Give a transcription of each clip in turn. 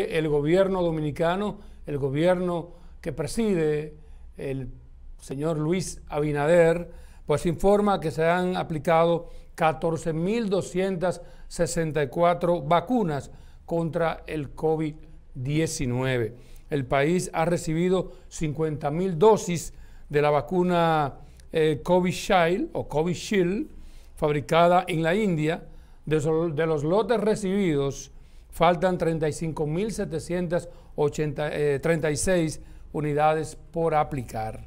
el gobierno dominicano, el gobierno que preside el señor Luis Abinader, pues informa que se han aplicado 14.264 vacunas contra el COVID-19. El país ha recibido 50.000 dosis de la vacuna eh, COVID Shield o COVID Shield fabricada en la India. de los lotes recibidos, Faltan 35.736 eh, unidades por aplicar.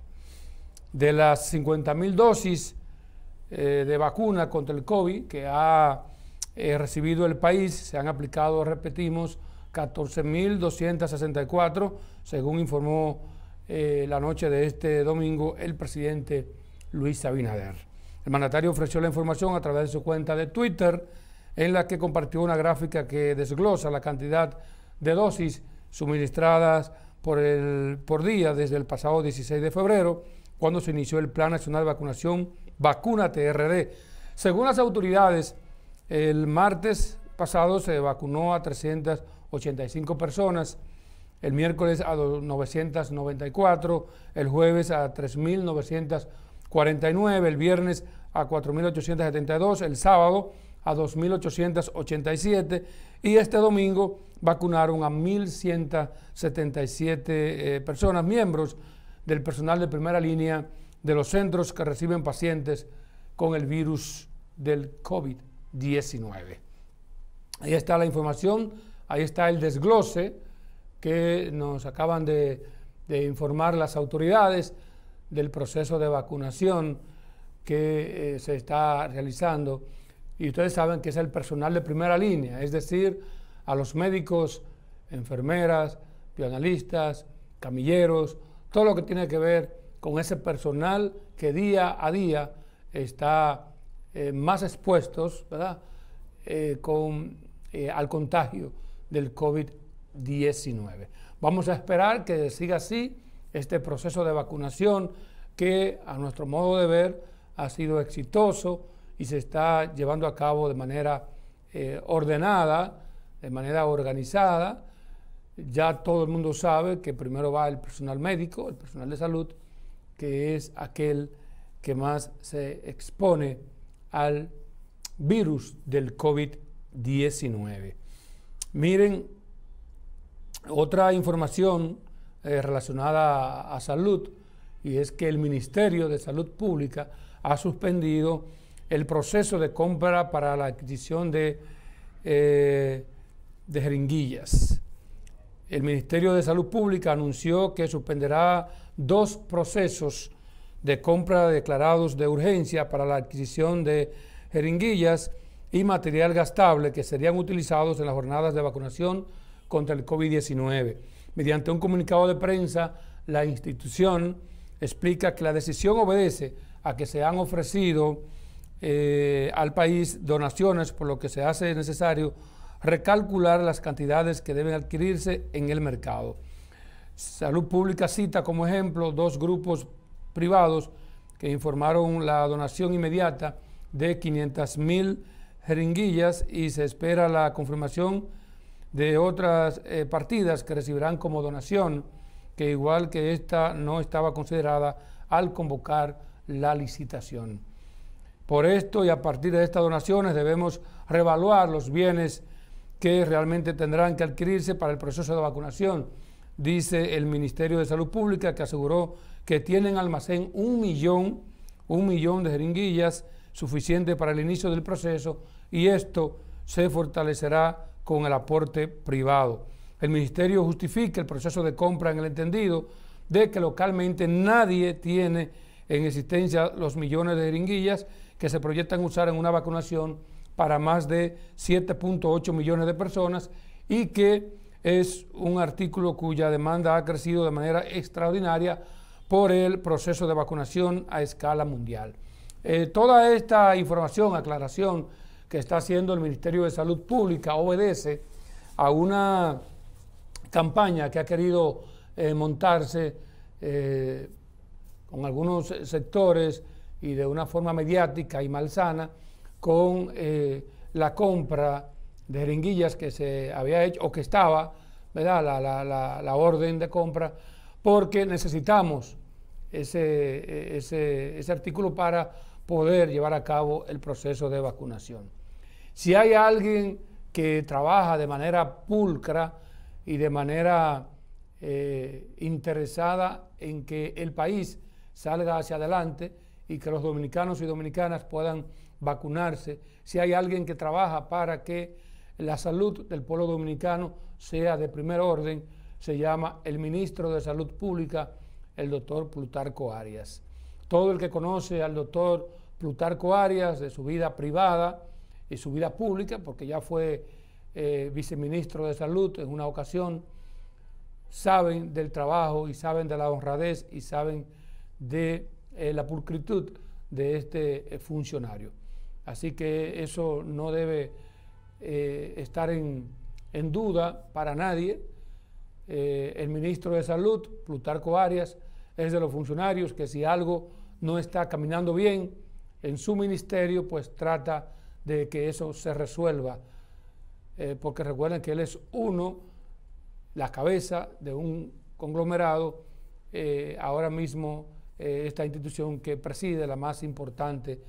De las 50.000 dosis eh, de vacuna contra el COVID que ha eh, recibido el país, se han aplicado, repetimos, 14.264, según informó eh, la noche de este domingo el presidente Luis Abinader. El mandatario ofreció la información a través de su cuenta de Twitter en la que compartió una gráfica que desglosa la cantidad de dosis suministradas por, el, por día desde el pasado 16 de febrero, cuando se inició el Plan Nacional de Vacunación Vacuna TRD. Según las autoridades, el martes pasado se vacunó a 385 personas, el miércoles a 994, el jueves a 3.949, el viernes a 4.872, el sábado a 2.887 y este domingo vacunaron a 1.177 eh, personas, miembros del personal de primera línea de los centros que reciben pacientes con el virus del COVID-19. Ahí está la información, ahí está el desglose que nos acaban de, informar las autoridades del proceso de vacunación que eh, se está realizando y ustedes saben que es el personal de primera línea, es decir, a los médicos, enfermeras, bioanalistas, camilleros, todo lo que tiene que ver con ese personal que día a día está eh, más expuestos eh, con, eh, al contagio del COVID-19. Vamos a esperar que siga así este proceso de vacunación que a nuestro modo de ver ha sido exitoso y se está llevando a cabo de manera eh, ordenada, de manera organizada. Ya todo el mundo sabe que primero va el personal médico, el personal de salud, que es aquel que más se expone al virus del COVID-19. Miren, otra información eh, relacionada a, a salud, y es que el Ministerio de Salud Pública ha suspendido el proceso de compra para la adquisición eh, de, jeringuillas. El Ministerio de Salud Pública anunció que suspenderá dos procesos de compra declarados de urgencia para la adquisición de jeringuillas y material gastable que serían utilizados en las jornadas de vacunación contra el COVID-19. Mediante un comunicado de prensa, la institución explica que la decisión obedece a que se han ofrecido eh, al país donaciones, por lo que se hace necesario recalcular las cantidades que deben adquirirse en el mercado. Salud Pública cita como ejemplo dos grupos privados que informaron la donación inmediata de 500 mil jeringuillas y se espera la confirmación de otras eh, partidas que recibirán como donación, que igual que esta no estaba considerada al convocar la licitación. Por esto y a partir de estas donaciones debemos revaluar los bienes que realmente tendrán que adquirirse para el proceso de vacunación, dice el Ministerio de Salud Pública, que aseguró que tienen almacén un millón, un millón de jeringuillas suficiente para el inicio del proceso y esto se fortalecerá con el aporte privado. El Ministerio justifica el proceso de compra en el entendido de que localmente nadie tiene en existencia los millones de jeringuillas que se proyectan usar en una vacunación para más de 7.8 millones de personas y que es un artículo cuya demanda ha crecido de manera extraordinaria por el proceso de vacunación a escala mundial. Eh, toda esta información, aclaración que está haciendo el Ministerio de Salud Pública obedece a una campaña que ha querido eh, montarse eh, con algunos sectores y de una forma mediática y malsana con eh, la compra de jeringuillas que se había hecho o que estaba, ¿verdad? La, orden de compra, porque necesitamos e, ese, ese, artículo para poder llevar a cabo el proceso de vacunación. Si hay alguien que trabaja de manera pulcra y de manera eh, interesada en que el país salga hacia adelante, y que los dominicanos y dominicanas puedan vacunarse. Si hay alguien que trabaja para que la salud del pueblo dominicano sea de primer orden, se llama el ministro de Salud Pública, el doctor Plutarco Arias. Todo el que conoce al doctor Plutarco Arias de su vida privada y su vida pública, porque ya fue eh, viceministro de Salud en una ocasión, saben del trabajo y saben de la honradez y saben de eh, la pulcritud de este eh, funcionario. Así que eso no debe eh, estar en, duda para nadie. el ministro de Salud, Plutarco Arias, es de los funcionarios que si algo no está caminando bien en su ministerio, pues trata de que eso se resuelva. porque recuerden que él es uno, la cabeza de un conglomerado, ahora mismo eh, esta institución que preside, la más importante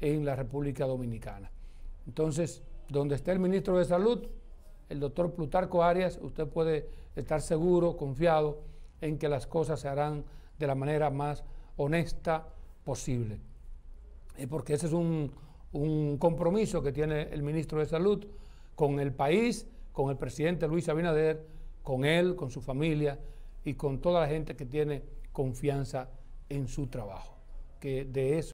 en la República Dominicana. Entonces, donde esté el ministro de Salud, el doctor Plutarco Arias, usted puede estar seguro, confiado en que las cosas se harán de la manera más honesta posible. Eh, porque ese es un, un compromiso que tiene el ministro de Salud con el país, con el presidente Luis Abinader, con él, con su familia y con toda la gente que tiene confianza en su trabajo, que de eso